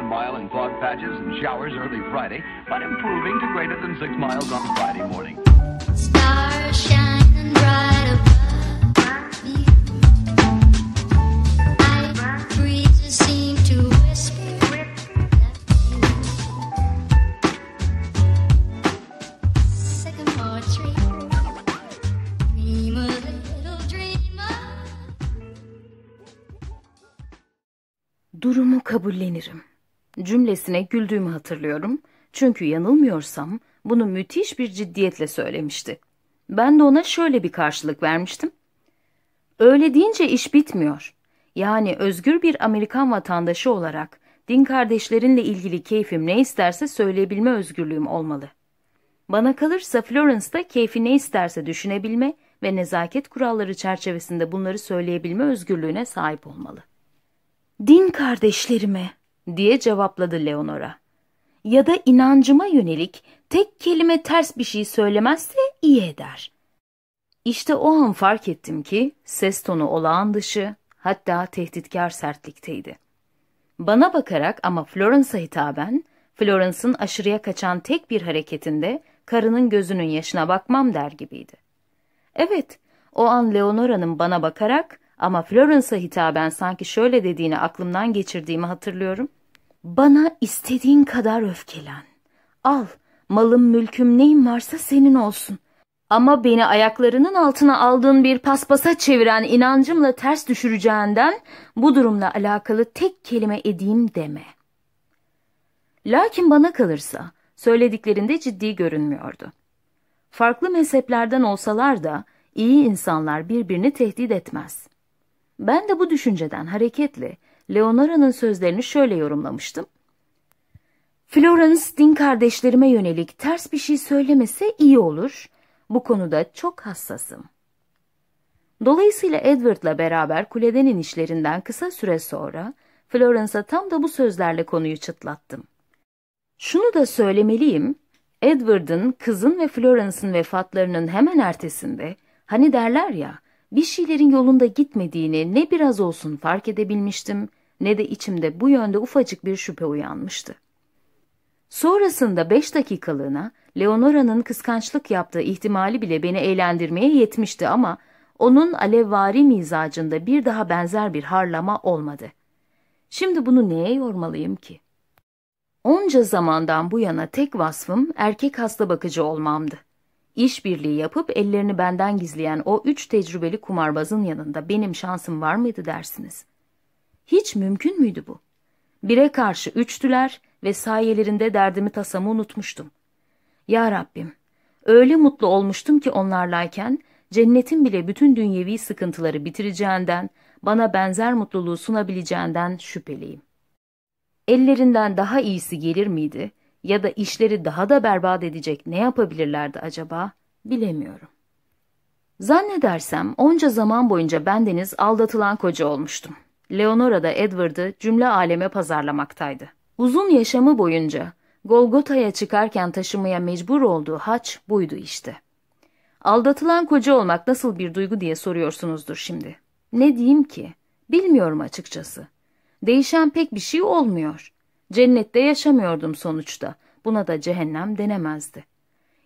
one mile in fog patches and showers early Friday, but improving to greater than six miles on Friday morning. Stars shining bright cümlesine güldüğümü hatırlıyorum. Çünkü yanılmıyorsam bunu müthiş bir ciddiyetle söylemişti. Ben de ona şöyle bir karşılık vermiştim. Öyle deyince iş bitmiyor. Yani özgür bir Amerikan vatandaşı olarak din kardeşlerinle ilgili keyfim ne isterse söyleyebilme özgürlüğüm olmalı. Bana kalırsa Florence'da keyfi ne isterse düşünebilme ve nezaket kuralları çerçevesinde bunları söyleyebilme özgürlüğüne sahip olmalı. Din kardeşlerime diye cevapladı Leonora. Ya da inancıma yönelik tek kelime ters bir şey söylemezse iyi eder. İşte o an fark ettim ki ses tonu olağan dışı hatta tehditkar sertlikteydi. Bana bakarak ama Florence'a hitaben Florence'ın aşırıya kaçan tek bir hareketinde karının gözünün yaşına bakmam der gibiydi. Evet, o an Leonora'nın bana bakarak ama Florence'a hitaben sanki şöyle dediğini aklımdan geçirdiğimi hatırlıyorum. Bana istediğin kadar öfkelen. Al, malım mülküm neyin varsa senin olsun. Ama beni ayaklarının altına aldığın bir paspasa çeviren inancımla ters düşüreceğinden bu durumla alakalı tek kelime edeyim deme. Lakin bana kalırsa söylediklerinde ciddi görünmüyordu. Farklı mezheplerden olsalar da iyi insanlar birbirini tehdit etmez. Ben de bu düşünceden hareketle Leonora'nın sözlerini şöyle yorumlamıştım. Florence din kardeşlerime yönelik ters bir şey söylemese iyi olur. Bu konuda çok hassasım. Dolayısıyla Edward'la beraber kuleden inişlerinden kısa süre sonra Florence'a tam da bu sözlerle konuyu çıtlattım. Şunu da söylemeliyim, Edward'ın, kızın ve Florence'ın vefatlarının hemen ertesinde, hani derler ya, bir şeylerin yolunda gitmediğini ne biraz olsun fark edebilmiştim ne de içimde bu yönde ufacık bir şüphe uyanmıştı. Sonrasında beş dakikalığına Leonora'nın kıskançlık yaptığı ihtimali bile beni eğlendirmeye yetmişti ama onun alevvari mizacında bir daha benzer bir harlama olmadı. Şimdi bunu neye yormalıyım ki? Onca zamandan bu yana tek vasfım erkek hasta bakıcı olmamdı. İşbirliği yapıp ellerini benden gizleyen o üç tecrübeli kumarbazın yanında benim şansım var mıydı dersiniz? Hiç mümkün müydü bu? Bire karşı üçtüler ve sayelerinde derdimi tasamı unutmuştum. Ya Rabbim, öyle mutlu olmuştum ki onlarlayken cennetin bile bütün dünyevi sıkıntıları bitireceğinden, bana benzer mutluluğu sunabileceğinden şüpheliyim. Ellerinden daha iyisi gelir miydi? ya da işleri daha da berbat edecek ne yapabilirlerdi acaba bilemiyorum. Zannedersem onca zaman boyunca bendeniz aldatılan koca olmuştum. Leonora da Edward'ı cümle aleme pazarlamaktaydı. Uzun yaşamı boyunca Golgota'ya çıkarken taşımaya mecbur olduğu haç buydu işte. Aldatılan koca olmak nasıl bir duygu diye soruyorsunuzdur şimdi. Ne diyeyim ki? Bilmiyorum açıkçası. Değişen pek bir şey olmuyor. Cennette yaşamıyordum sonuçta. Buna da cehennem denemezdi.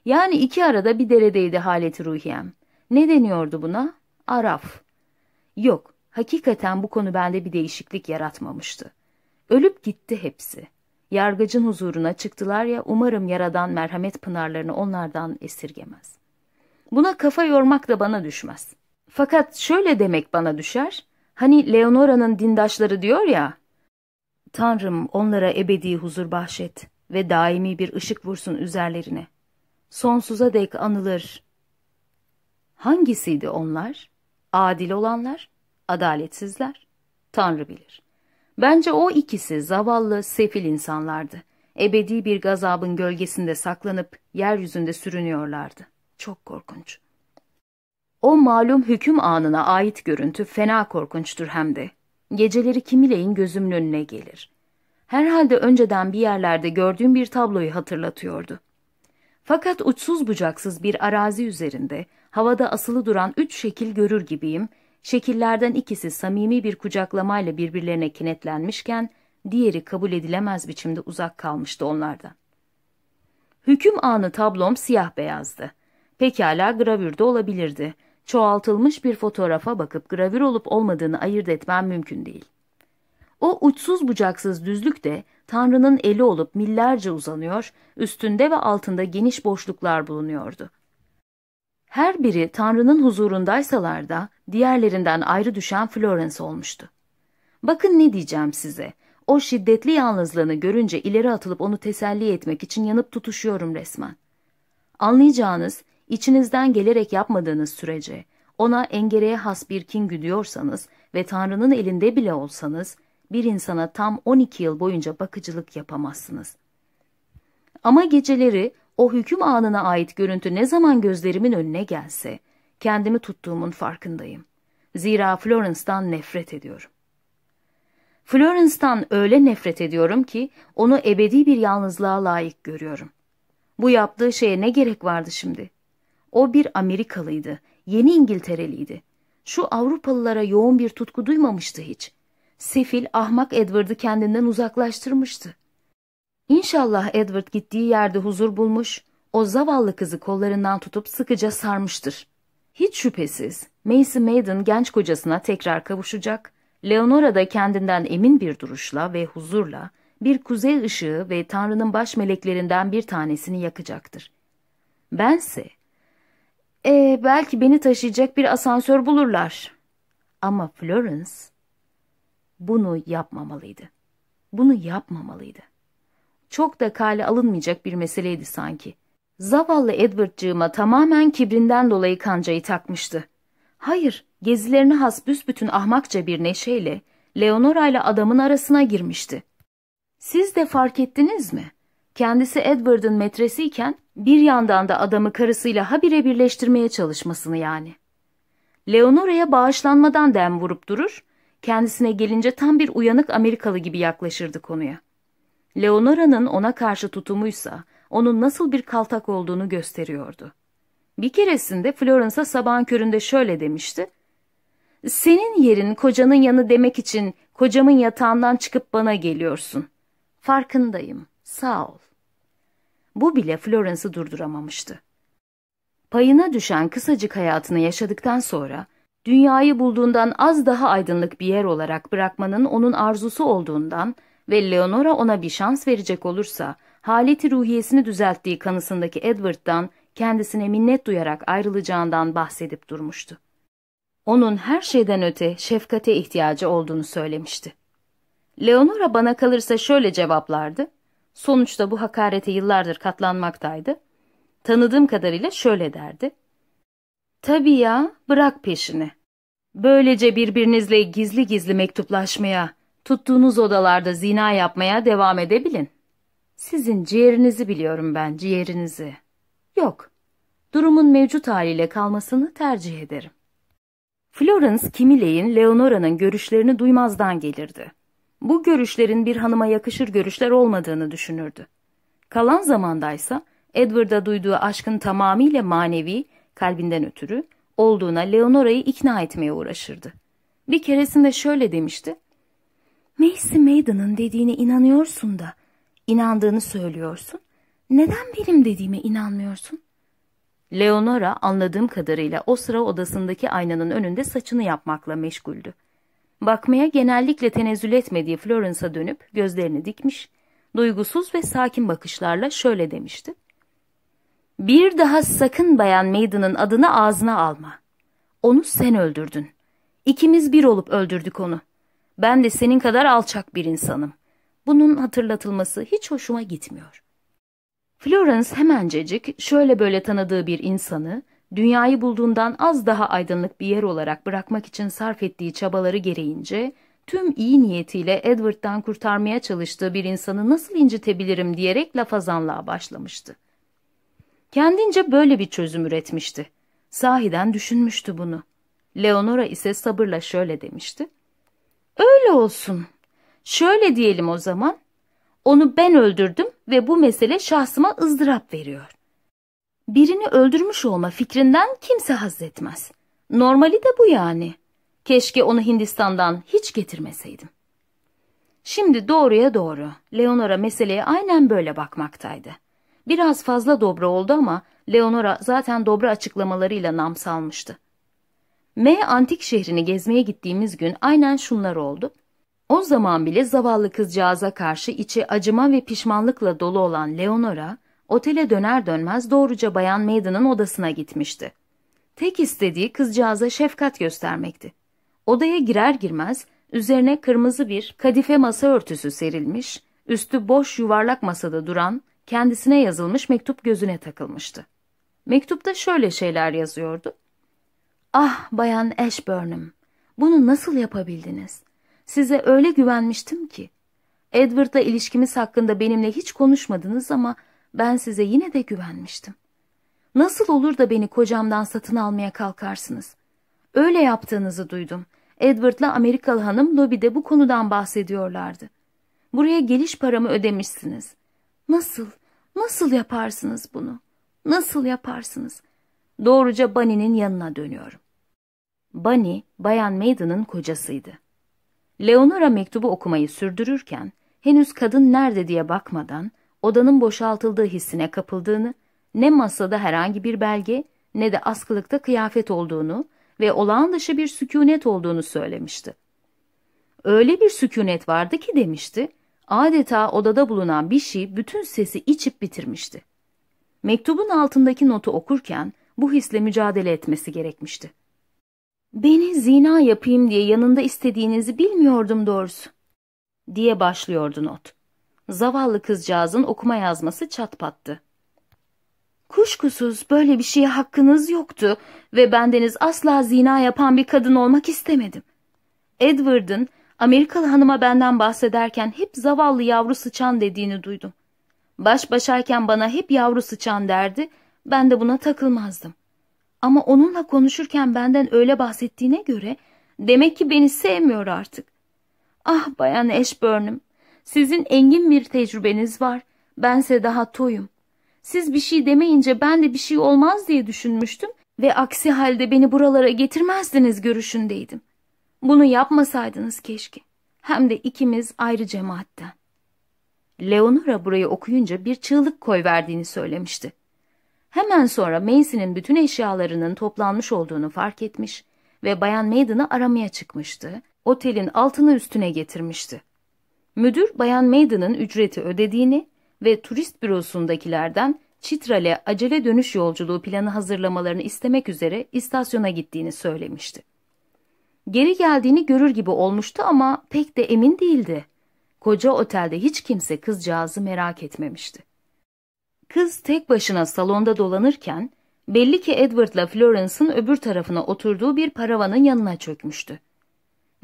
Yani iki arada bir deredeydi haleti ruhiyem. Ne deniyordu buna? Araf. Yok, hakikaten bu konu bende bir değişiklik yaratmamıştı. Ölüp gitti hepsi. Yargıcın huzuruna çıktılar ya umarım yaradan merhamet pınarlarını onlardan esirgemez. Buna kafa yormak da bana düşmez. Fakat şöyle demek bana düşer. Hani Leonora'nın dindaşları diyor ya, Tanrım onlara ebedi huzur bahşet ve daimi bir ışık vursun üzerlerine. Sonsuza dek anılır. Hangisiydi onlar? Adil olanlar, adaletsizler. Tanrı bilir. Bence o ikisi zavallı, sefil insanlardı. Ebedi bir gazabın gölgesinde saklanıp yeryüzünde sürünüyorlardı. Çok korkunç. O malum hüküm anına ait görüntü fena korkunçtur hem de. Geceleri kimileyin gözümün önüne gelir. Herhalde önceden bir yerlerde gördüğüm bir tabloyu hatırlatıyordu. Fakat uçsuz bucaksız bir arazi üzerinde havada asılı duran üç şekil görür gibiyim. Şekillerden ikisi samimi bir kucaklamayla birbirlerine kinetlenmişken diğeri kabul edilemez biçimde uzak kalmıştı onlardan. Hüküm anı tablom siyah beyazdı. Pekala gravürde olabilirdi çoğaltılmış bir fotoğrafa bakıp gravür olup olmadığını ayırt etmem mümkün değil. O uçsuz bucaksız düzlük de Tanrı'nın eli olup millerce uzanıyor, üstünde ve altında geniş boşluklar bulunuyordu. Her biri Tanrı'nın huzurundaysalar da diğerlerinden ayrı düşen Florence olmuştu. Bakın ne diyeceğim size. O şiddetli yalnızlığını görünce ileri atılıp onu teselli etmek için yanıp tutuşuyorum resmen. Anlayacağınız İçinizden gelerek yapmadığınız sürece, ona engereye has bir kin güdüyorsanız ve Tanrı'nın elinde bile olsanız, bir insana tam 12 yıl boyunca bakıcılık yapamazsınız. Ama geceleri o hüküm anına ait görüntü ne zaman gözlerimin önüne gelse, kendimi tuttuğumun farkındayım. Zira Florence'dan nefret ediyorum. Florence'dan öyle nefret ediyorum ki onu ebedi bir yalnızlığa layık görüyorum. Bu yaptığı şeye ne gerek vardı şimdi? O bir Amerikalıydı, yeni İngiltereliydi. Şu Avrupalılara yoğun bir tutku duymamıştı hiç. Sefil, ahmak Edward'ı kendinden uzaklaştırmıştı. İnşallah Edward gittiği yerde huzur bulmuş, o zavallı kızı kollarından tutup sıkıca sarmıştır. Hiç şüphesiz Macy Maiden genç kocasına tekrar kavuşacak, Leonora da kendinden emin bir duruşla ve huzurla bir kuzey ışığı ve Tanrı'nın baş meleklerinden bir tanesini yakacaktır. Bense ee, belki beni taşıyacak bir asansör bulurlar. Ama Florence bunu yapmamalıydı. Bunu yapmamalıydı. Çok da kale alınmayacak bir meseleydi sanki. Zavallı Edward'cığıma tamamen kibrinden dolayı kancayı takmıştı. Hayır, gezilerine has büsbütün ahmakça bir neşeyle Leonora ile adamın arasına girmişti. Siz de fark ettiniz mi? Kendisi Edward'ın metresiyken bir yandan da adamı karısıyla habire birleştirmeye çalışmasını yani. Leonora'ya bağışlanmadan dem vurup durur, kendisine gelince tam bir uyanık Amerikalı gibi yaklaşırdı konuya. Leonora'nın ona karşı tutumuysa onun nasıl bir kaltak olduğunu gösteriyordu. Bir keresinde Florence'a sabahın köründe şöyle demişti. Senin yerin kocanın yanı demek için kocamın yatağından çıkıp bana geliyorsun. Farkındayım, sağ ol. Bu bile Florence'ı durduramamıştı. Payına düşen kısacık hayatını yaşadıktan sonra dünyayı bulduğundan az daha aydınlık bir yer olarak bırakmanın onun arzusu olduğundan ve Leonora ona bir şans verecek olursa haleti ruhiyesini düzelttiği kanısındaki Edward'dan kendisine minnet duyarak ayrılacağından bahsedip durmuştu. Onun her şeyden öte şefkate ihtiyacı olduğunu söylemişti. Leonora bana kalırsa şöyle cevaplardı. Sonuçta bu hakarete yıllardır katlanmaktaydı. Tanıdığım kadarıyla şöyle derdi. Tabii ya, bırak peşini. Böylece birbirinizle gizli gizli mektuplaşmaya, tuttuğunuz odalarda zina yapmaya devam edebilin. Sizin ciğerinizi biliyorum ben, ciğerinizi. Yok, durumun mevcut haliyle kalmasını tercih ederim. Florence Kimileyin Leonora'nın görüşlerini duymazdan gelirdi bu görüşlerin bir hanıma yakışır görüşler olmadığını düşünürdü. Kalan zamandaysa Edward'a duyduğu aşkın tamamıyla manevi, kalbinden ötürü olduğuna Leonora'yı ikna etmeye uğraşırdı. Bir keresinde şöyle demişti. Macy Maiden'ın dediğine inanıyorsun da, inandığını söylüyorsun. Neden benim dediğime inanmıyorsun? Leonora anladığım kadarıyla o sıra odasındaki aynanın önünde saçını yapmakla meşguldü. Bakmaya genellikle tenezzül etmediği Florence'a dönüp gözlerini dikmiş, duygusuz ve sakin bakışlarla şöyle demişti. Bir daha sakın Bayan Maiden'ın adını ağzına alma. Onu sen öldürdün. İkimiz bir olup öldürdük onu. Ben de senin kadar alçak bir insanım. Bunun hatırlatılması hiç hoşuma gitmiyor. Florence hemencecik şöyle böyle tanıdığı bir insanı dünyayı bulduğundan az daha aydınlık bir yer olarak bırakmak için sarf ettiği çabaları gereğince, tüm iyi niyetiyle Edward'dan kurtarmaya çalıştığı bir insanı nasıl incitebilirim diyerek lafazanlığa başlamıştı. Kendince böyle bir çözüm üretmişti. Sahiden düşünmüştü bunu. Leonora ise sabırla şöyle demişti. Öyle olsun. Şöyle diyelim o zaman. Onu ben öldürdüm ve bu mesele şahsıma ızdırap veriyor birini öldürmüş olma fikrinden kimse haz etmez. Normali de bu yani. Keşke onu Hindistan'dan hiç getirmeseydim. Şimdi doğruya doğru. Leonora meseleye aynen böyle bakmaktaydı. Biraz fazla dobra oldu ama Leonora zaten dobra açıklamalarıyla nam salmıştı. M antik şehrini gezmeye gittiğimiz gün aynen şunlar oldu. O zaman bile zavallı kızcağıza karşı içi acıma ve pişmanlıkla dolu olan Leonora, Otele döner dönmez doğruca Bayan Maiden'ın odasına gitmişti. Tek istediği kızcağıza şefkat göstermekti. Odaya girer girmez üzerine kırmızı bir kadife masa örtüsü serilmiş, üstü boş yuvarlak masada duran, kendisine yazılmış mektup gözüne takılmıştı. Mektupta şöyle şeyler yazıyordu. Ah bayan Ashburn'ım, bunu nasıl yapabildiniz? Size öyle güvenmiştim ki. Edward'la ilişkimiz hakkında benimle hiç konuşmadınız ama ben size yine de güvenmiştim. Nasıl olur da beni kocamdan satın almaya kalkarsınız? Öyle yaptığınızı duydum. Edward'la Amerikalı hanım lobide bu konudan bahsediyorlardı. Buraya geliş paramı ödemişsiniz. Nasıl, nasıl yaparsınız bunu? Nasıl yaparsınız? Doğruca Bunny'nin yanına dönüyorum. Bunny, Bayan Maiden'ın kocasıydı. Leonora mektubu okumayı sürdürürken, henüz kadın nerede diye bakmadan, odanın boşaltıldığı hissine kapıldığını, ne masada herhangi bir belge ne de askılıkta kıyafet olduğunu ve olağan dışı bir sükunet olduğunu söylemişti. Öyle bir sükunet vardı ki demişti, adeta odada bulunan bir şey bütün sesi içip bitirmişti. Mektubun altındaki notu okurken bu hisle mücadele etmesi gerekmişti. Beni zina yapayım diye yanında istediğinizi bilmiyordum doğrusu, diye başlıyordu not. Zavallı kızcağızın okuma yazması çatpattı. Kuşkusuz böyle bir şeye hakkınız yoktu ve bendeniz asla zina yapan bir kadın olmak istemedim. Edward'ın Amerikalı hanıma benden bahsederken hep zavallı yavru sıçan dediğini duydum. Baş başayken bana hep yavru sıçan derdi, ben de buna takılmazdım. Ama onunla konuşurken benden öyle bahsettiğine göre demek ki beni sevmiyor artık. Ah bayan Ashburn'um sizin engin bir tecrübeniz var. Bense daha toyum. Siz bir şey demeyince ben de bir şey olmaz diye düşünmüştüm ve aksi halde beni buralara getirmezdiniz görüşündeydim. Bunu yapmasaydınız keşke. Hem de ikimiz ayrı cemaatten. Leonora burayı okuyunca bir çığlık verdiğini söylemişti. Hemen sonra Macy'nin bütün eşyalarının toplanmış olduğunu fark etmiş ve Bayan Maiden'ı aramaya çıkmıştı. Otelin altını üstüne getirmişti. Müdür Bayan Maiden'ın ücreti ödediğini ve turist bürosundakilerden Çitral'e acele dönüş yolculuğu planı hazırlamalarını istemek üzere istasyona gittiğini söylemişti. Geri geldiğini görür gibi olmuştu ama pek de emin değildi. Koca otelde hiç kimse kızcağızı merak etmemişti. Kız tek başına salonda dolanırken belli ki Edward'la Florence'ın öbür tarafına oturduğu bir paravanın yanına çökmüştü.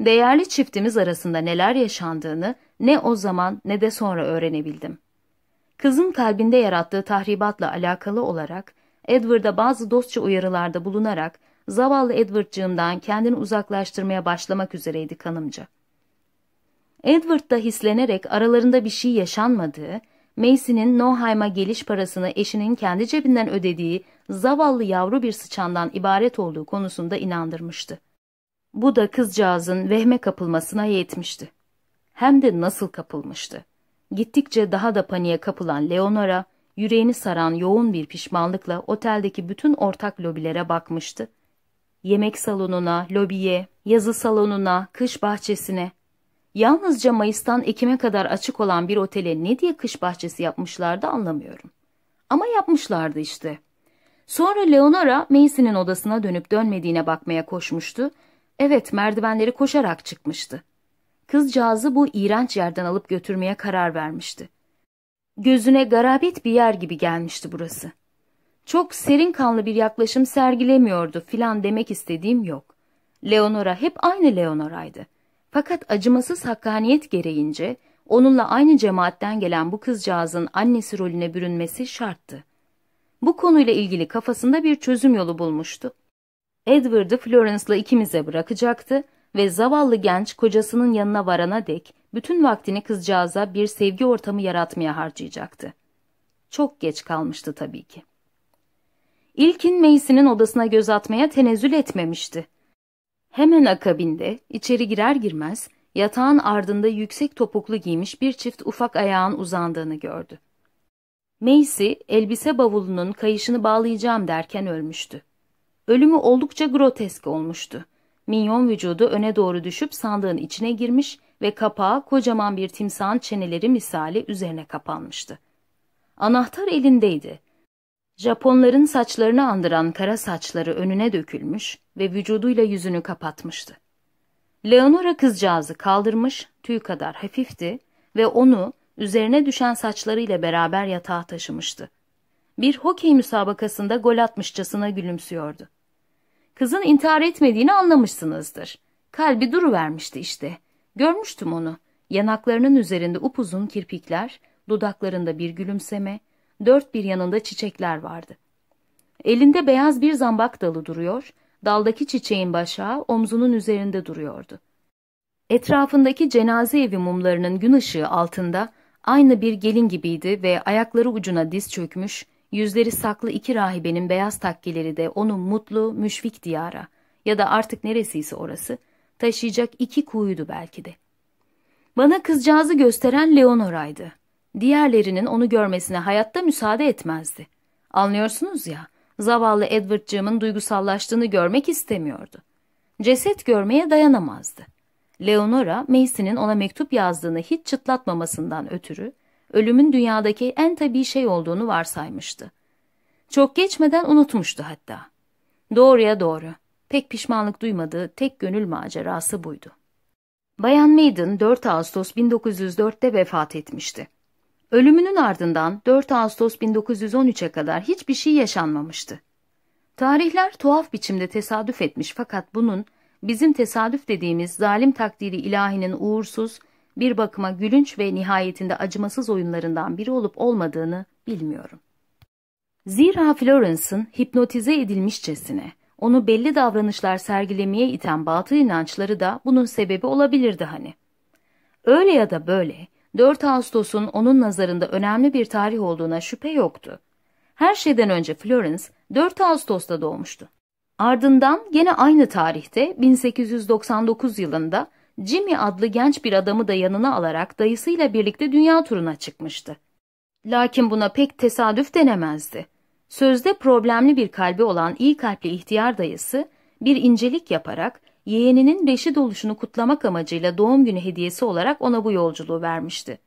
Değerli çiftimiz arasında neler yaşandığını ne o zaman ne de sonra öğrenebildim. Kızın kalbinde yarattığı tahribatla alakalı olarak Edward'a bazı dostça uyarılarda bulunarak zavallı Edward'cığımdan kendini uzaklaştırmaya başlamak üzereydi kanımca. Edward da hislenerek aralarında bir şey yaşanmadığı, Macy'nin Noheim'a geliş parasını eşinin kendi cebinden ödediği zavallı yavru bir sıçandan ibaret olduğu konusunda inandırmıştı. Bu da kızcağızın vehme kapılmasına yetmişti. Hem de nasıl kapılmıştı. Gittikçe daha da paniğe kapılan Leonora, yüreğini saran yoğun bir pişmanlıkla oteldeki bütün ortak lobilere bakmıştı. Yemek salonuna, lobiye, yazı salonuna, kış bahçesine. Yalnızca Mayıs'tan Ekim'e kadar açık olan bir otele ne diye kış bahçesi yapmışlardı anlamıyorum. Ama yapmışlardı işte. Sonra Leonora Macy'nin odasına dönüp dönmediğine bakmaya koşmuştu Evet merdivenleri koşarak çıkmıştı. Kızcağızı bu iğrenç yerden alıp götürmeye karar vermişti. Gözüne garabet bir yer gibi gelmişti burası. Çok serin kanlı bir yaklaşım sergilemiyordu filan demek istediğim yok. Leonora hep aynı Leonora'ydı. Fakat acımasız hakkaniyet gereğince onunla aynı cemaatten gelen bu kızcağızın annesi rolüne bürünmesi şarttı. Bu konuyla ilgili kafasında bir çözüm yolu bulmuştu. Edward'ı Florence'la ikimize bırakacaktı ve zavallı genç kocasının yanına varana dek bütün vaktini kızcağıza bir sevgi ortamı yaratmaya harcayacaktı. Çok geç kalmıştı tabii ki. İlkin Macy'nin odasına göz atmaya tenezzül etmemişti. Hemen akabinde içeri girer girmez yatağın ardında yüksek topuklu giymiş bir çift ufak ayağın uzandığını gördü. Macy elbise bavulunun kayışını bağlayacağım derken ölmüştü. Ölümü oldukça grotesk olmuştu. Minyon vücudu öne doğru düşüp sandığın içine girmiş ve kapağı kocaman bir timsahın çeneleri misali üzerine kapanmıştı. Anahtar elindeydi. Japonların saçlarını andıran kara saçları önüne dökülmüş ve vücuduyla yüzünü kapatmıştı. Leonora kızcağızı kaldırmış, tüy kadar hafifti ve onu üzerine düşen saçlarıyla beraber yatağa taşımıştı bir hokey müsabakasında gol atmışçasına gülümsüyordu. Kızın intihar etmediğini anlamışsınızdır. Kalbi duruvermişti işte. Görmüştüm onu. Yanaklarının üzerinde upuzun kirpikler, dudaklarında bir gülümseme, dört bir yanında çiçekler vardı. Elinde beyaz bir zambak dalı duruyor, daldaki çiçeğin başağı omzunun üzerinde duruyordu. Etrafındaki cenaze evi mumlarının gün ışığı altında aynı bir gelin gibiydi ve ayakları ucuna diz çökmüş, Yüzleri saklı iki rahibenin beyaz takkeleri de onu mutlu, müşfik diyara ya da artık neresiyse orası taşıyacak iki kuyudu belki de. Bana kızcağızı gösteren Leonora'ydı. Diğerlerinin onu görmesine hayatta müsaade etmezdi. Anlıyorsunuz ya, zavallı Edward'cığımın duygusallaştığını görmek istemiyordu. Ceset görmeye dayanamazdı. Leonora, Macy'nin ona mektup yazdığını hiç çıtlatmamasından ötürü ölümün dünyadaki en tabii şey olduğunu varsaymıştı. Çok geçmeden unutmuştu hatta. Doğruya doğru, pek pişmanlık duymadığı tek gönül macerası buydu. Bayan Maiden 4 Ağustos 1904'te vefat etmişti. Ölümünün ardından 4 Ağustos 1913'e kadar hiçbir şey yaşanmamıştı. Tarihler tuhaf biçimde tesadüf etmiş fakat bunun bizim tesadüf dediğimiz zalim takdiri ilahinin uğursuz bir bakıma gülünç ve nihayetinde acımasız oyunlarından biri olup olmadığını bilmiyorum. Zira Florence'ın hipnotize edilmişçesine onu belli davranışlar sergilemeye iten batıl inançları da bunun sebebi olabilirdi hani. Öyle ya da böyle 4 Ağustos'un onun nazarında önemli bir tarih olduğuna şüphe yoktu. Her şeyden önce Florence 4 Ağustos'ta doğmuştu. Ardından gene aynı tarihte 1899 yılında Jimmy adlı genç bir adamı da yanına alarak dayısıyla birlikte dünya turuna çıkmıştı. Lakin buna pek tesadüf denemezdi. Sözde problemli bir kalbi olan iyi kalpli ihtiyar dayısı bir incelik yaparak yeğeninin reşit oluşunu kutlamak amacıyla doğum günü hediyesi olarak ona bu yolculuğu vermişti.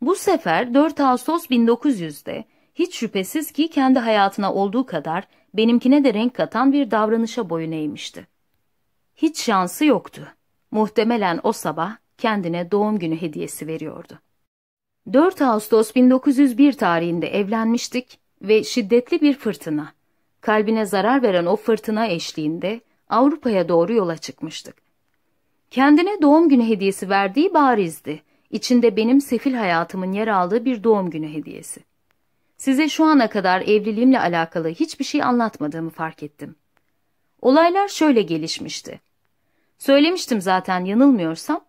Bu sefer 4 Ağustos 1900'de hiç şüphesiz ki kendi hayatına olduğu kadar benimkine de renk katan bir davranışa boyun eğmişti. Hiç şansı yoktu muhtemelen o sabah kendine doğum günü hediyesi veriyordu. 4 Ağustos 1901 tarihinde evlenmiştik ve şiddetli bir fırtına, kalbine zarar veren o fırtına eşliğinde Avrupa'ya doğru yola çıkmıştık. Kendine doğum günü hediyesi verdiği barizdi. İçinde benim sefil hayatımın yer aldığı bir doğum günü hediyesi. Size şu ana kadar evliliğimle alakalı hiçbir şey anlatmadığımı fark ettim. Olaylar şöyle gelişmişti. Söylemiştim zaten yanılmıyorsam.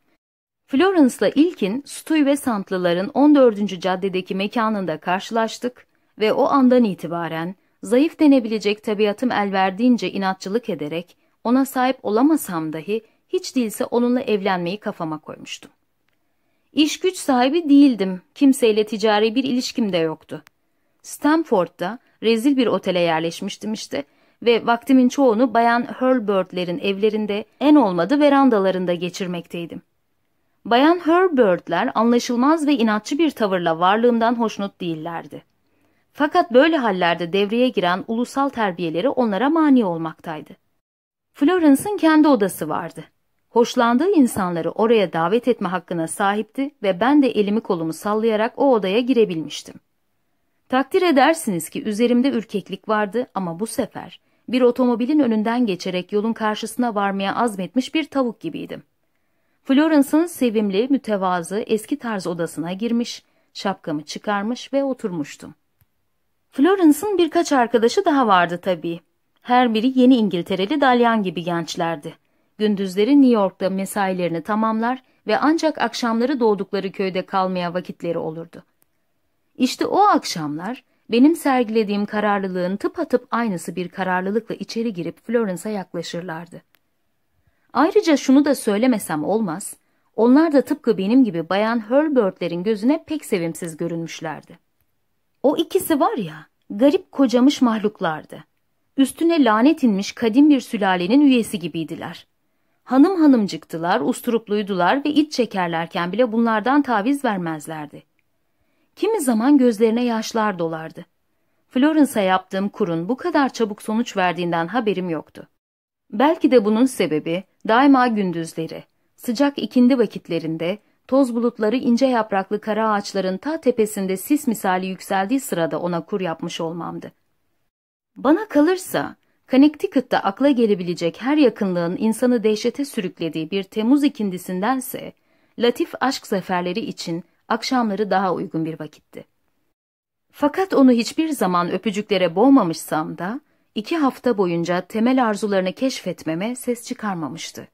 Florence'la ilkin Stuy ve Santlıların 14. caddedeki mekanında karşılaştık ve o andan itibaren zayıf denebilecek tabiatım el verdiğince inatçılık ederek ona sahip olamasam dahi hiç değilse onunla evlenmeyi kafama koymuştum. İş güç sahibi değildim, kimseyle ticari bir ilişkim de yoktu. Stanford'da rezil bir otele yerleşmiştim işte ve vaktimin çoğunu Bayan Herbertler'in evlerinde en olmadı verandalarında geçirmekteydim. Bayan Herbertler anlaşılmaz ve inatçı bir tavırla varlığımdan hoşnut değillerdi. Fakat böyle hallerde devreye giren ulusal terbiyeleri onlara mani olmaktaydı. Florence'ın kendi odası vardı. Hoşlandığı insanları oraya davet etme hakkına sahipti ve ben de elimi kolumu sallayarak o odaya girebilmiştim. Takdir edersiniz ki üzerimde ürkeklik vardı ama bu sefer bir otomobilin önünden geçerek yolun karşısına varmaya azmetmiş bir tavuk gibiydim. Florence'ın sevimli, mütevazı, eski tarz odasına girmiş, şapkamı çıkarmış ve oturmuştum. Florence'ın birkaç arkadaşı daha vardı tabii. Her biri yeni İngiltereli dalyan gibi gençlerdi. Gündüzleri New York'ta mesailerini tamamlar ve ancak akşamları doğdukları köyde kalmaya vakitleri olurdu. İşte o akşamlar benim sergilediğim kararlılığın tıpatıp aynısı bir kararlılıkla içeri girip Florence'a yaklaşırlardı. Ayrıca şunu da söylemesem olmaz, onlar da tıpkı benim gibi Bayan Hurlbird'lerin gözüne pek sevimsiz görünmüşlerdi. O ikisi var ya, garip kocamış mahluklardı. Üstüne lanet inmiş kadim bir sülalenin üyesi gibiydiler. Hanım hanımcıktılar, usturupluydular ve iç çekerlerken bile bunlardan taviz vermezlerdi. Kimi zaman gözlerine yaşlar dolardı. Florence'a yaptığım kurun bu kadar çabuk sonuç verdiğinden haberim yoktu. Belki de bunun sebebi daima gündüzleri, sıcak ikindi vakitlerinde toz bulutları ince yapraklı kara ağaçların ta tepesinde sis misali yükseldiği sırada ona kur yapmış olmamdı. Bana kalırsa Connecticut'ta akla gelebilecek her yakınlığın insanı dehşete sürüklediği bir Temmuz ikindisindense, latif aşk zaferleri için akşamları daha uygun bir vakitti. Fakat onu hiçbir zaman öpücüklere boğmamışsam da iki hafta boyunca temel arzularını keşfetmeme ses çıkarmamıştı.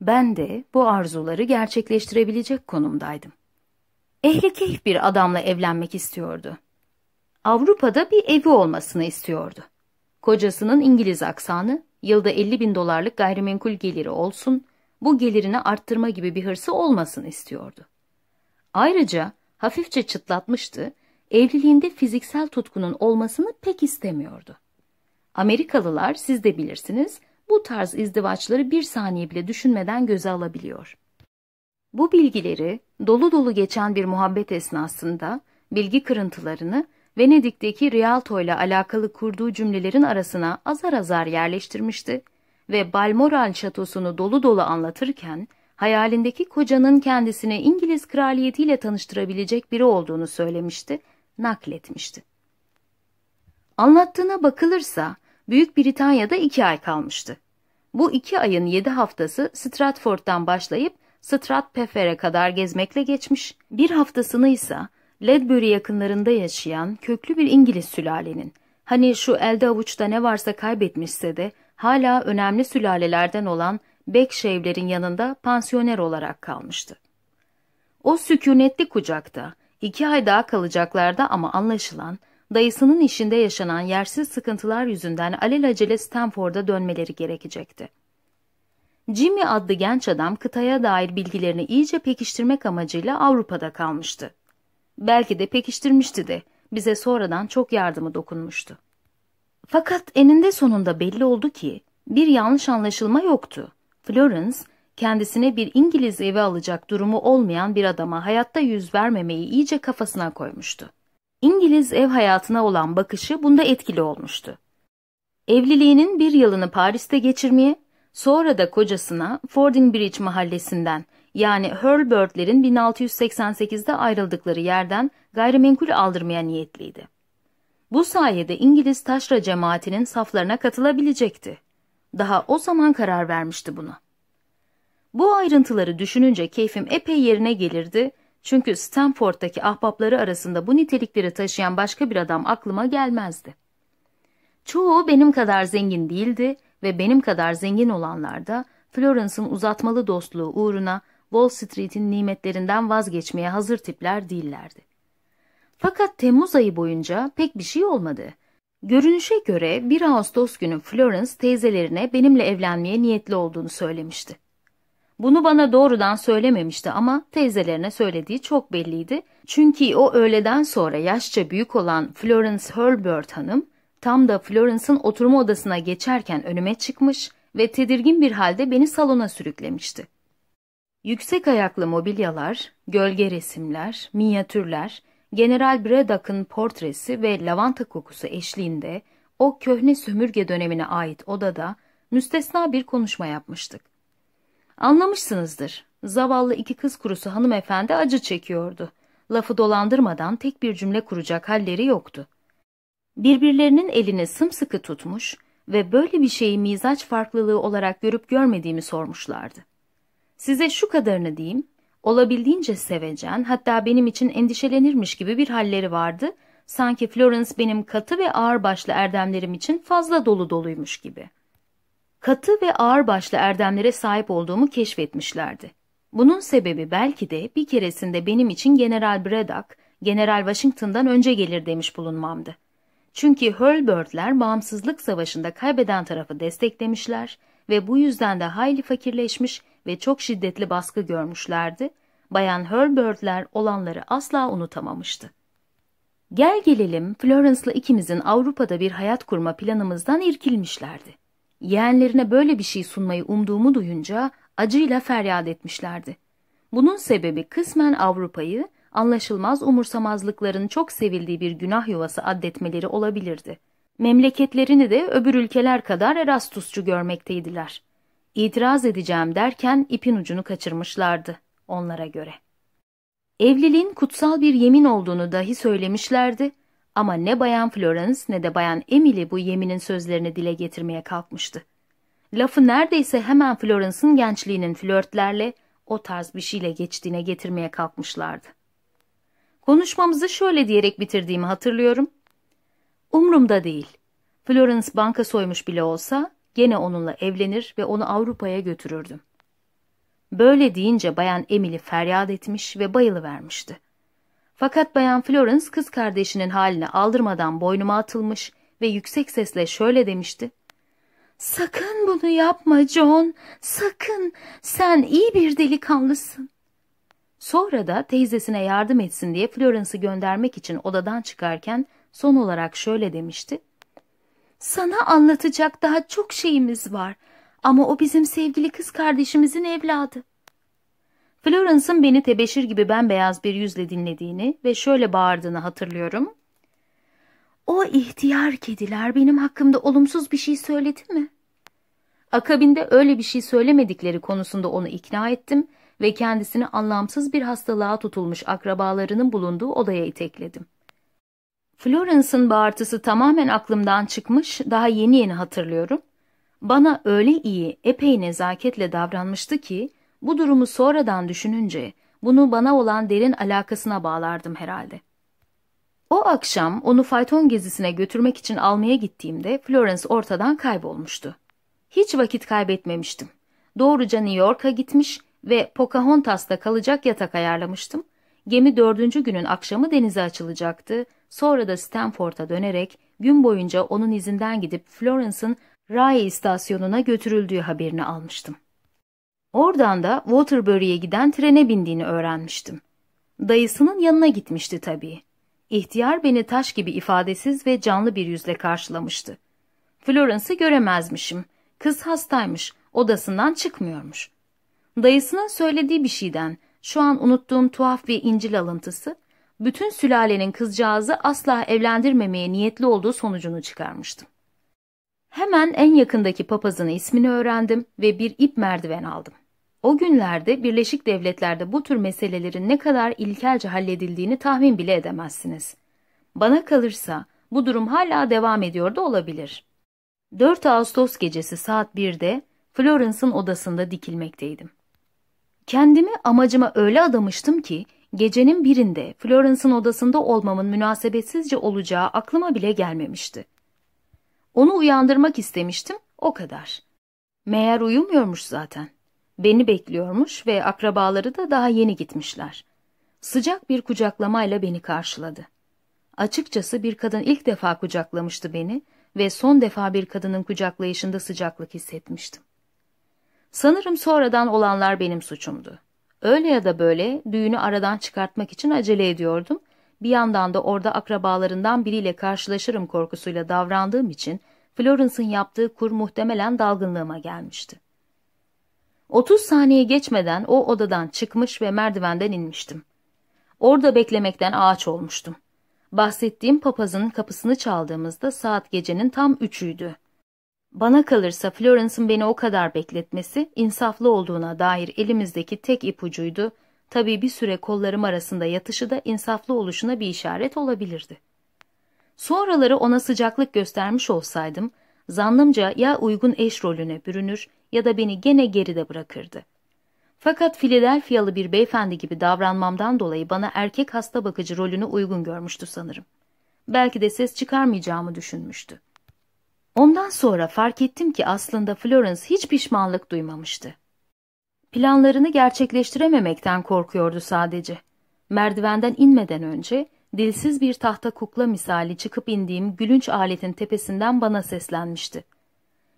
Ben de bu arzuları gerçekleştirebilecek konumdaydım. Ehli keyif bir adamla evlenmek istiyordu. Avrupa'da bir evi olmasını istiyordu. Kocasının İngiliz aksanı, yılda 50 bin dolarlık gayrimenkul geliri olsun, bu gelirini arttırma gibi bir hırsı olmasını istiyordu. Ayrıca hafifçe çıtlatmıştı, evliliğinde fiziksel tutkunun olmasını pek istemiyordu. Amerikalılar siz de bilirsiniz bu tarz izdivaçları bir saniye bile düşünmeden göze alabiliyor. Bu bilgileri dolu dolu geçen bir muhabbet esnasında bilgi kırıntılarını Venedik'teki Rialto ile alakalı kurduğu cümlelerin arasına azar azar yerleştirmişti ve Balmoral şatosunu dolu dolu anlatırken hayalindeki kocanın kendisine İngiliz kraliyetiyle tanıştırabilecek biri olduğunu söylemişti, nakletmişti. Anlattığına bakılırsa Büyük Britanya'da iki ay kalmıştı. Bu iki ayın yedi haftası Stratford'dan başlayıp Stratpefer'e kadar gezmekle geçmiş, bir haftasını ise Ledbury yakınlarında yaşayan köklü bir İngiliz sülalenin, hani şu elde avuçta ne varsa kaybetmişse de hala önemli sülalelerden olan Bekşevlerin yanında pansiyoner olarak kalmıştı. O sükunetli kucakta, iki ay daha kalacaklardı ama anlaşılan, dayısının işinde yaşanan yersiz sıkıntılar yüzünden alelacele Stanford'a dönmeleri gerekecekti. Jimmy adlı genç adam kıtaya dair bilgilerini iyice pekiştirmek amacıyla Avrupa'da kalmıştı. Belki de pekiştirmişti de, bize sonradan çok yardımı dokunmuştu. Fakat eninde sonunda belli oldu ki bir yanlış anlaşılma yoktu. Florence, kendisine bir İngiliz evi alacak durumu olmayan bir adama hayatta yüz vermemeyi iyice kafasına koymuştu. İngiliz ev hayatına olan bakışı bunda etkili olmuştu. Evliliğinin bir yılını Paris'te geçirmeye, sonra da kocasına Fording Bridge mahallesinden yani Hurlburtler'in 1688'de ayrıldıkları yerden gayrimenkul aldırmaya niyetliydi. Bu sayede İngiliz taşra cemaatinin saflarına katılabilecekti. Daha o zaman karar vermişti buna. Bu ayrıntıları düşününce keyfim epey yerine gelirdi çünkü Stanford'daki ahbapları arasında bu nitelikleri taşıyan başka bir adam aklıma gelmezdi. Çoğu benim kadar zengin değildi ve benim kadar zengin olanlar da Florence'ın uzatmalı dostluğu uğruna Wall Street'in nimetlerinden vazgeçmeye hazır tipler değillerdi. Fakat Temmuz ayı boyunca pek bir şey olmadı Görünüşe göre 1 Ağustos günü Florence teyzelerine benimle evlenmeye niyetli olduğunu söylemişti. Bunu bana doğrudan söylememişti ama teyzelerine söylediği çok belliydi. Çünkü o öğleden sonra yaşça büyük olan Florence Herbert hanım tam da Florence'ın oturma odasına geçerken önüme çıkmış ve tedirgin bir halde beni salona sürüklemişti. Yüksek ayaklı mobilyalar, gölge resimler, minyatürler, General Braddock'ın portresi ve lavanta kokusu eşliğinde o köhne sömürge dönemine ait odada müstesna bir konuşma yapmıştık. Anlamışsınızdır. Zavallı iki kız kurusu hanımefendi acı çekiyordu. Lafı dolandırmadan tek bir cümle kuracak halleri yoktu. Birbirlerinin elini sımsıkı tutmuş ve böyle bir şeyi mizaç farklılığı olarak görüp görmediğimi sormuşlardı. Size şu kadarını diyeyim, Olabildiğince sevecen, hatta benim için endişelenirmiş gibi bir halleri vardı. Sanki Florence benim katı ve ağırbaşlı erdemlerim için fazla dolu doluymuş gibi. Katı ve ağırbaşlı erdemlere sahip olduğumu keşfetmişlerdi. Bunun sebebi belki de bir keresinde benim için General Braddock, General Washington'dan önce gelir demiş bulunmamdı. Çünkü Hurlbirdler bağımsızlık savaşında kaybeden tarafı desteklemişler ve bu yüzden de hayli fakirleşmiş ve çok şiddetli baskı görmüşlerdi, Bayan Herbert'ler olanları asla unutamamıştı. Gel gelelim Florence'la ikimizin Avrupa'da bir hayat kurma planımızdan irkilmişlerdi. Yeğenlerine böyle bir şey sunmayı umduğumu duyunca acıyla feryat etmişlerdi. Bunun sebebi kısmen Avrupa'yı anlaşılmaz umursamazlıkların çok sevildiği bir günah yuvası addetmeleri olabilirdi. Memleketlerini de öbür ülkeler kadar Erastusçu görmekteydiler. İtiraz edeceğim derken ipin ucunu kaçırmışlardı onlara göre. Evliliğin kutsal bir yemin olduğunu dahi söylemişlerdi ama ne Bayan Florence ne de Bayan Emily bu yeminin sözlerini dile getirmeye kalkmıştı. Lafı neredeyse hemen Florence'ın gençliğinin flörtlerle o tarz bir şeyle geçtiğine getirmeye kalkmışlardı. Konuşmamızı şöyle diyerek bitirdiğimi hatırlıyorum. Umrumda değil. Florence banka soymuş bile olsa gene onunla evlenir ve onu Avrupa'ya götürürdüm. Böyle deyince bayan Emily feryat etmiş ve bayılıvermişti. Fakat bayan Florence kız kardeşinin haline aldırmadan boynuma atılmış ve yüksek sesle şöyle demişti. Sakın bunu yapma John, sakın, sen iyi bir delikanlısın. Sonra da teyzesine yardım etsin diye Florence'ı göndermek için odadan çıkarken son olarak şöyle demişti. Sana anlatacak daha çok şeyimiz var. Ama o bizim sevgili kız kardeşimizin evladı. Florence'ın beni tebeşir gibi bembeyaz bir yüzle dinlediğini ve şöyle bağırdığını hatırlıyorum. O ihtiyar kediler benim hakkımda olumsuz bir şey söyledi mi? Akabinde öyle bir şey söylemedikleri konusunda onu ikna ettim ve kendisini anlamsız bir hastalığa tutulmuş akrabalarının bulunduğu odaya itekledim. Florence'ın bağırtısı tamamen aklımdan çıkmış, daha yeni yeni hatırlıyorum. Bana öyle iyi, epey nezaketle davranmıştı ki, bu durumu sonradan düşününce bunu bana olan derin alakasına bağlardım herhalde. O akşam onu fayton gezisine götürmek için almaya gittiğimde Florence ortadan kaybolmuştu. Hiç vakit kaybetmemiştim. Doğruca New York'a gitmiş ve Pocahontas'ta kalacak yatak ayarlamıştım. Gemi dördüncü günün akşamı denize açılacaktı Sonra da Stanford'a dönerek gün boyunca onun izinden gidip Florence'ın Rye istasyonuna götürüldüğü haberini almıştım. Oradan da Waterbury'e giden trene bindiğini öğrenmiştim. Dayısının yanına gitmişti tabii. İhtiyar beni taş gibi ifadesiz ve canlı bir yüzle karşılamıştı. Florence'ı göremezmişim. Kız hastaymış, odasından çıkmıyormuş. Dayısının söylediği bir şeyden, şu an unuttuğum tuhaf bir incil alıntısı, bütün sülalenin kızcağızı asla evlendirmemeye niyetli olduğu sonucunu çıkarmıştım. Hemen en yakındaki papazın ismini öğrendim ve bir ip merdiven aldım. O günlerde Birleşik Devletler'de bu tür meselelerin ne kadar ilkelce halledildiğini tahmin bile edemezsiniz. Bana kalırsa bu durum hala devam ediyor da olabilir. 4 Ağustos gecesi saat 1'de Florence'ın odasında dikilmekteydim. Kendimi amacıma öyle adamıştım ki Gecenin birinde Florence'ın odasında olmamın münasebetsizce olacağı aklıma bile gelmemişti. Onu uyandırmak istemiştim, o kadar. Meğer uyumuyormuş zaten. Beni bekliyormuş ve akrabaları da daha yeni gitmişler. Sıcak bir kucaklamayla beni karşıladı. Açıkçası bir kadın ilk defa kucaklamıştı beni ve son defa bir kadının kucaklayışında sıcaklık hissetmiştim. Sanırım sonradan olanlar benim suçumdu. Öyle ya da böyle düğünü aradan çıkartmak için acele ediyordum. Bir yandan da orada akrabalarından biriyle karşılaşırım korkusuyla davrandığım için Florence'ın yaptığı kur muhtemelen dalgınlığıma gelmişti. 30 saniye geçmeden o odadan çıkmış ve merdivenden inmiştim. Orada beklemekten ağaç olmuştum. Bahsettiğim papazın kapısını çaldığımızda saat gecenin tam üçüydü. Bana kalırsa Florence'ın beni o kadar bekletmesi insaflı olduğuna dair elimizdeki tek ipucuydu. Tabii bir süre kollarım arasında yatışı da insaflı oluşuna bir işaret olabilirdi. Sonraları ona sıcaklık göstermiş olsaydım, zannımca ya uygun eş rolüne bürünür ya da beni gene geride bırakırdı. Fakat Philadelphia'lı bir beyefendi gibi davranmamdan dolayı bana erkek hasta bakıcı rolünü uygun görmüştü sanırım. Belki de ses çıkarmayacağımı düşünmüştü. Ondan sonra fark ettim ki aslında Florence hiç pişmanlık duymamıştı. Planlarını gerçekleştirememekten korkuyordu sadece. Merdivenden inmeden önce dilsiz bir tahta kukla misali çıkıp indiğim gülünç aletin tepesinden bana seslenmişti.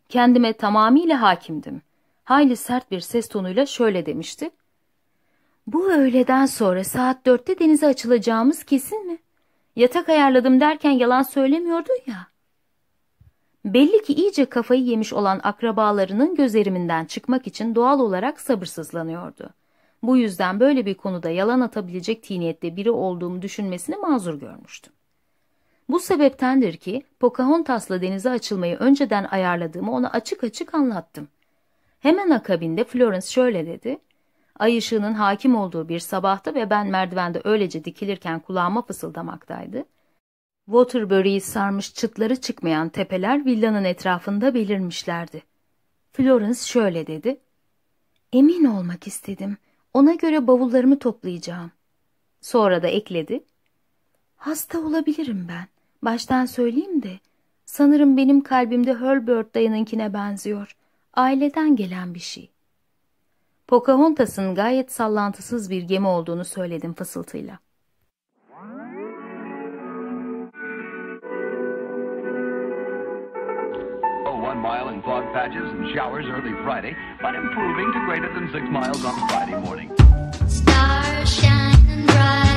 Kendime tamamıyla hakimdim. Hayli sert bir ses tonuyla şöyle demişti. Bu öğleden sonra saat dörtte denize açılacağımız kesin mi? Yatak ayarladım derken yalan söylemiyordun ya. Belli ki iyice kafayı yemiş olan akrabalarının gözeriminden çıkmak için doğal olarak sabırsızlanıyordu. Bu yüzden böyle bir konuda yalan atabilecek tiniyette biri olduğumu düşünmesini mazur görmüştüm. Bu sebeptendir ki Pocahontas'la denize açılmayı önceden ayarladığımı ona açık açık anlattım. Hemen akabinde Florence şöyle dedi. Ay ışığının hakim olduğu bir sabahtı ve ben merdivende öylece dikilirken kulağıma fısıldamaktaydı. Waterbury'i sarmış çıtları çıkmayan tepeler villanın etrafında belirmişlerdi. Florence şöyle dedi. Emin olmak istedim. Ona göre bavullarımı toplayacağım. Sonra da ekledi. Hasta olabilirim ben. Baştan söyleyeyim de. Sanırım benim kalbimde Hurlburt dayınınkine benziyor. Aileden gelen bir şey. Pocahontas'ın gayet sallantısız bir gemi olduğunu söyledim fısıltıyla. mile in fog patches and showers early Friday, but improving to greater than six miles on Friday morning. Stars shining bright.